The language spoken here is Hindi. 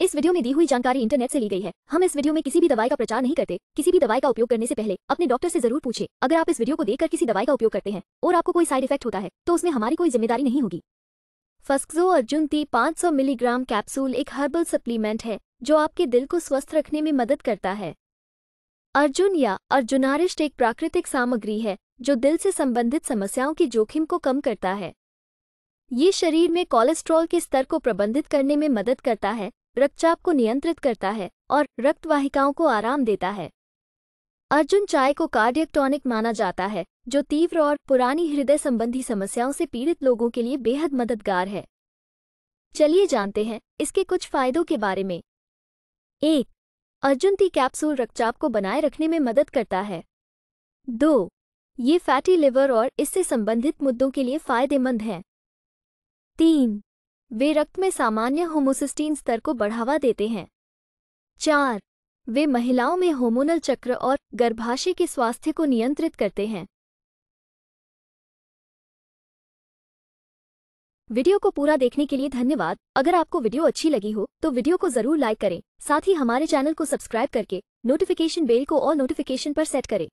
इस वीडियो में दी हुई जानकारी इंटरनेट से ली गई है हम इस वीडियो में किसी भी दवाई का प्रचार नहीं करते किसी भी दवाई का उपयोग करने से पहले अपने डॉक्टर से जरूर पूछे अगर आप इस वीडियो को देखकर किसी दवाई का उपयोग करते हैं और आपको कोई साइड इफेक्ट होता है तो उसमें हमारी कोई जिम्मेदारी नहीं होगी फस्क्जो अर्जुन ती मिलीग्राम कैप्सूल एक हर्बल सप्लीमेंट है जो आपके दिल को स्वस्थ रखने में मदद करता है अर्जुन या अर्जुनारिष्ट एक प्राकृतिक सामग्री है जो दिल से संबंधित समस्याओं के जोखिम को कम करता है ये शरीर में कोलेस्ट्रॉल के स्तर को प्रबंधित करने में मदद करता है रक्तचाप को नियंत्रित करता है और रक्तवाहिकाओं को आराम देता है अर्जुन चाय को कार्डियक टॉनिक माना जाता है जो तीव्र और पुरानी हृदय संबंधी समस्याओं से पीड़ित लोगों के लिए बेहद मददगार है चलिए जानते हैं इसके कुछ फायदों के बारे में एक अर्जुन टी कैप्सूल रक्तचाप को बनाए रखने में मदद करता है दो ये फैटी लिवर और इससे संबंधित मुद्दों के लिए फायदेमंद हैं तीन वे रक्त में सामान्य होमोसिस्टीन स्तर को बढ़ावा देते हैं चार वे महिलाओं में होमोनल चक्र और गर्भाशय के स्वास्थ्य को नियंत्रित करते हैं वीडियो को पूरा देखने के लिए धन्यवाद अगर आपको वीडियो अच्छी लगी हो तो वीडियो को जरूर लाइक करें साथ ही हमारे चैनल को सब्सक्राइब करके नोटिफिकेशन बेल को और नोटिफिकेशन पर सेट करें